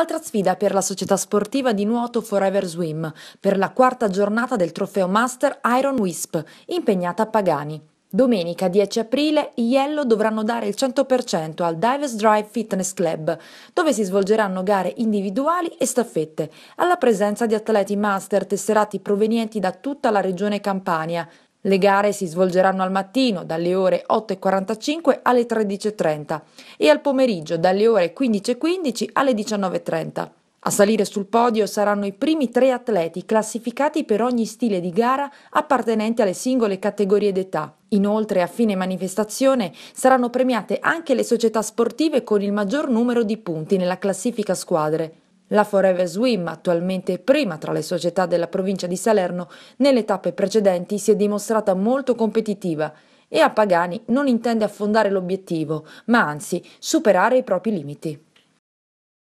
Altra sfida per la società sportiva di nuoto Forever Swim per la quarta giornata del trofeo Master Iron Wisp, impegnata a Pagani. Domenica 10 aprile i Yellow dovranno dare il 100% al Divers Drive Fitness Club, dove si svolgeranno gare individuali e staffette, alla presenza di atleti master tesserati provenienti da tutta la regione Campania, le gare si svolgeranno al mattino dalle ore 8.45 alle 13.30 e al pomeriggio dalle ore 15.15 alle 19.30. A salire sul podio saranno i primi tre atleti classificati per ogni stile di gara appartenenti alle singole categorie d'età. Inoltre, a fine manifestazione, saranno premiate anche le società sportive con il maggior numero di punti nella classifica squadre. La Forever Swim, attualmente prima tra le società della provincia di Salerno, nelle tappe precedenti si è dimostrata molto competitiva e a Pagani non intende affondare l'obiettivo, ma anzi superare i propri limiti.